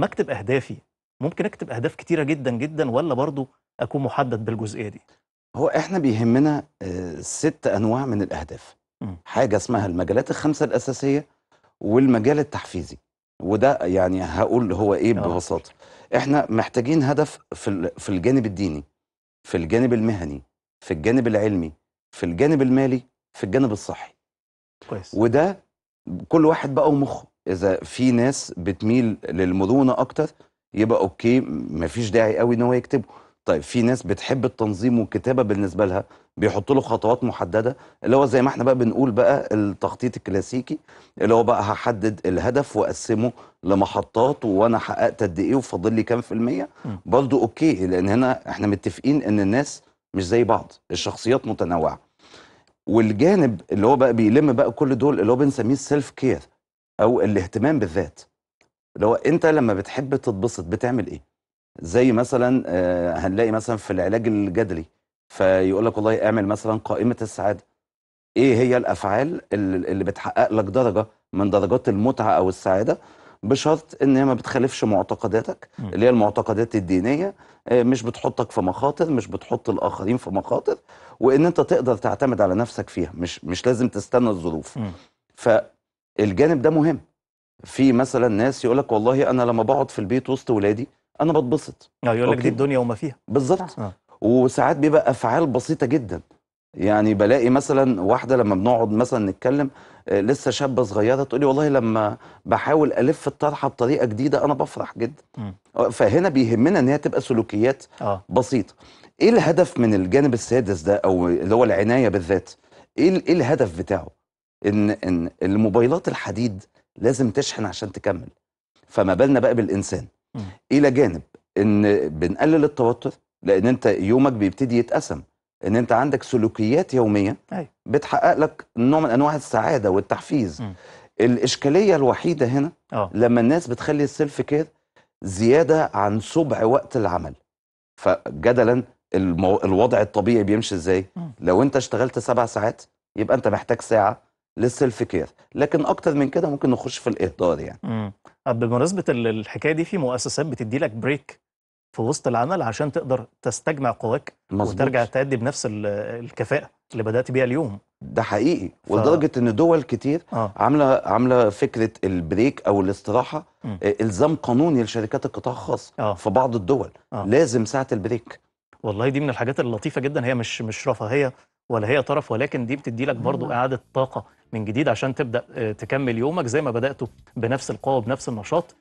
ما اكتب اهدافي ممكن اكتب اهداف كتيره جدا جدا ولا برضو اكون محدد بالجزئيه دي هو احنا بيهمنا آه، ست انواع من الاهداف م. حاجه اسمها المجالات الخمسه الاساسيه والمجال التحفيزي وده يعني هقول هو ايه آه. ببساطه احنا محتاجين هدف في في الجانب الديني في الجانب المهني في الجانب العلمي في الجانب المالي في الجانب الصحي كويس وده كل واحد بقى ومخه اذا في ناس بتميل للمرونه اكتر يبقى اوكي مفيش داعي قوي ان هو يكتبه طيب في ناس بتحب التنظيم والكتابه بالنسبه لها بيحط له خطوات محدده اللي هو زي ما احنا بقى بنقول بقى التخطيط الكلاسيكي اللي هو بقى هحدد الهدف واقسمه لمحطات وانا حققت قد ايه وفاضل لي كام في الميه برضه اوكي لان هنا احنا متفقين ان الناس مش زي بعض الشخصيات متنوعه والجانب اللي هو بقى بيلم بقى كل دول اللي هو بنسميه السيلف كير او الاهتمام بالذات اللي هو انت لما بتحب تتبسط بتعمل ايه زي مثلا آه، هنلاقي مثلا في العلاج الجدلي فيقول لك والله اعمل مثلا قائمه السعاده ايه هي الافعال اللي بتحقق لك درجه من درجات المتعه او السعاده بشرط ان هي ما بتخالفش معتقداتك اللي هي المعتقدات الدينيه آه، مش بتحطك في مخاطر مش بتحط الاخرين في مخاطر وان انت تقدر تعتمد على نفسك فيها مش مش لازم تستنى الظروف ف الجانب ده مهم في مثلا ناس يقول لك والله انا لما بقعد في البيت وسط ولادي انا بتبسط اه يقول لك دي الدنيا وما فيها بالظبط آه. وساعات بيبقى افعال بسيطه جدا يعني بلاقي مثلا واحده لما بنقعد مثلا نتكلم آه، لسه شابه صغيره تقولي والله لما بحاول الف الطرحه بطريقه جديده انا بفرح جدا م. آه، فهنا بيهمنا ان هي تبقى سلوكيات آه. بسيطه ايه الهدف من الجانب السادس ده او اللي هو العنايه بالذات ايه ايه الهدف بتاعه ان ان الموبايلات الحديد لازم تشحن عشان تكمل فما بالنا بقى بالانسان م. الى جانب ان بنقلل التوتر لان انت يومك بيبتدي يتقسم ان انت عندك سلوكيات يوميه أيوة. بتحقق لك نوع من انواع السعاده والتحفيز م. الاشكاليه الوحيده هنا أوه. لما الناس بتخلي السيلف كير زياده عن سبع وقت العمل فجدلا المو... الوضع الطبيعي بيمشي ازاي لو انت اشتغلت سبع ساعات يبقى انت محتاج ساعه للسيلف كير لكن اكتر من كده ممكن نخش في الاهدار يعني امم بمناسبه الحكايه دي في مؤسسات بتدي لك بريك في وسط العمل عشان تقدر تستجمع قواك وترجع تأدي بنفس الكفاءه اللي بدات بيها اليوم ده حقيقي ف... ولدرجه ان دول كتير آه. عامله عامله فكره البريك او الاستراحه م. آه، الزام قانوني لشركات القطاع الخاص آه. في بعض الدول آه. لازم ساعه البريك والله دي من الحاجات اللطيفه جدا هي مش مش رفاهيه ولا هي طرف ولكن دي بتدي لك برضه اعاده طاقه من جديد عشان تبدا آه، تكمل يومك زي ما بداته بنفس القوه وبنفس النشاط